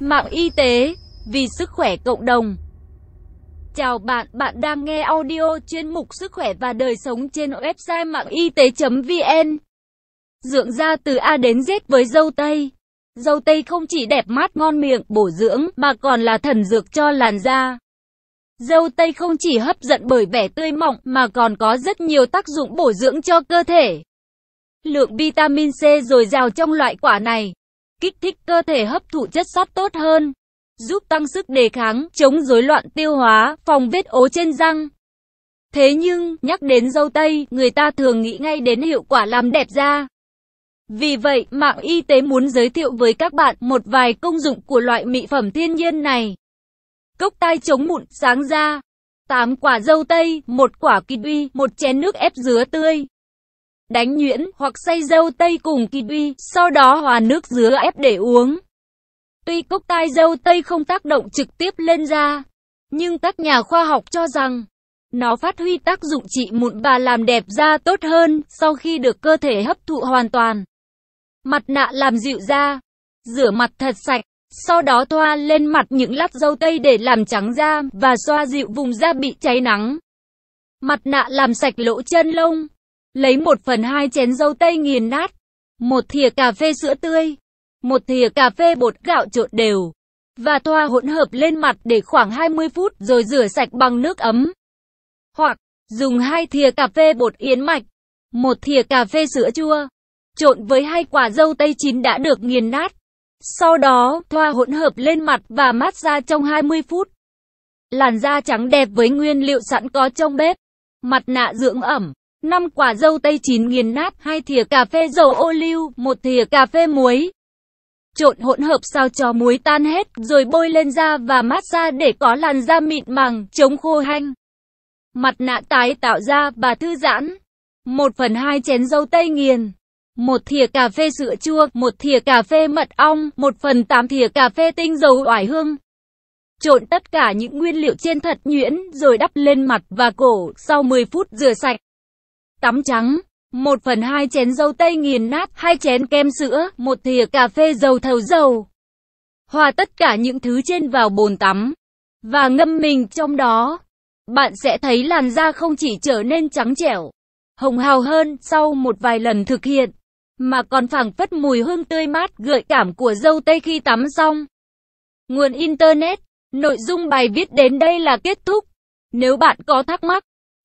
Mạng y tế vì sức khỏe cộng đồng. Chào bạn, bạn đang nghe audio chuyên mục sức khỏe và đời sống trên website mạng y tế.vn. Dưỡng da từ A đến Z với dâu tây. Dâu tây không chỉ đẹp mắt ngon miệng, bổ dưỡng mà còn là thần dược cho làn da. Dâu tây không chỉ hấp dẫn bởi vẻ tươi mọng mà còn có rất nhiều tác dụng bổ dưỡng cho cơ thể. Lượng vitamin C dồi dào trong loại quả này kích thích cơ thể hấp thụ chất sắt tốt hơn, giúp tăng sức đề kháng, chống rối loạn tiêu hóa, phòng vết ố trên răng. Thế nhưng, nhắc đến dâu tây, người ta thường nghĩ ngay đến hiệu quả làm đẹp da. Vì vậy, mạng y tế muốn giới thiệu với các bạn một vài công dụng của loại mỹ phẩm thiên nhiên này. Cốc tai chống mụn, sáng da. 8 quả dâu tây, 1 quả kiwi, 1 chén nước ép dứa tươi đánh nhuyễn hoặc xay dâu tây cùng kiwi, sau đó hòa nước dứa ép để uống. Tuy cốc tai dâu tây không tác động trực tiếp lên da, nhưng các nhà khoa học cho rằng nó phát huy tác dụng trị mụn và làm đẹp da tốt hơn sau khi được cơ thể hấp thụ hoàn toàn. Mặt nạ làm dịu da, rửa mặt thật sạch, sau đó thoa lên mặt những lát dâu tây để làm trắng da và xoa dịu vùng da bị cháy nắng. Mặt nạ làm sạch lỗ chân lông Lấy một phần hai chén dâu tây nghiền nát, một thìa cà phê sữa tươi, một thìa cà phê bột gạo trộn đều, và thoa hỗn hợp lên mặt để khoảng 20 phút rồi rửa sạch bằng nước ấm. Hoặc, dùng hai thìa cà phê bột yến mạch, một thìa cà phê sữa chua, trộn với hai quả dâu tây chín đã được nghiền nát. Sau đó, thoa hỗn hợp lên mặt và mát ra trong 20 phút. Làn da trắng đẹp với nguyên liệu sẵn có trong bếp, mặt nạ dưỡng ẩm. 5 quả dâu tây chín nghiền nát, 2 thìa cà phê dầu ô liu, 1 thìa cà phê muối. Trộn hỗn hợp sao cho muối tan hết, rồi bôi lên da và mát xa để có làn da mịn màng, chống khô hanh. Mặt nạ tái tạo da và thư giãn. 1 phần 2 chén dâu tây nghiền. 1 thìa cà phê sữa chua, 1 thìa cà phê mật ong, 1 phần 8 thìa cà phê tinh dầu oải hương. Trộn tất cả những nguyên liệu trên thật nhuyễn, rồi đắp lên mặt và cổ, sau 10 phút rửa sạch tắm trắng, 1 phần 2 chén dâu tây nghiền nát, 2 chén kem sữa, 1 thìa cà phê dầu thầu dầu. Hòa tất cả những thứ trên vào bồn tắm và ngâm mình trong đó. Bạn sẽ thấy làn da không chỉ trở nên trắng trẻo, hồng hào hơn sau một vài lần thực hiện, mà còn phảng phất mùi hương tươi mát gợi cảm của dâu tây khi tắm xong. Nguồn Internet, nội dung bài viết đến đây là kết thúc. Nếu bạn có thắc mắc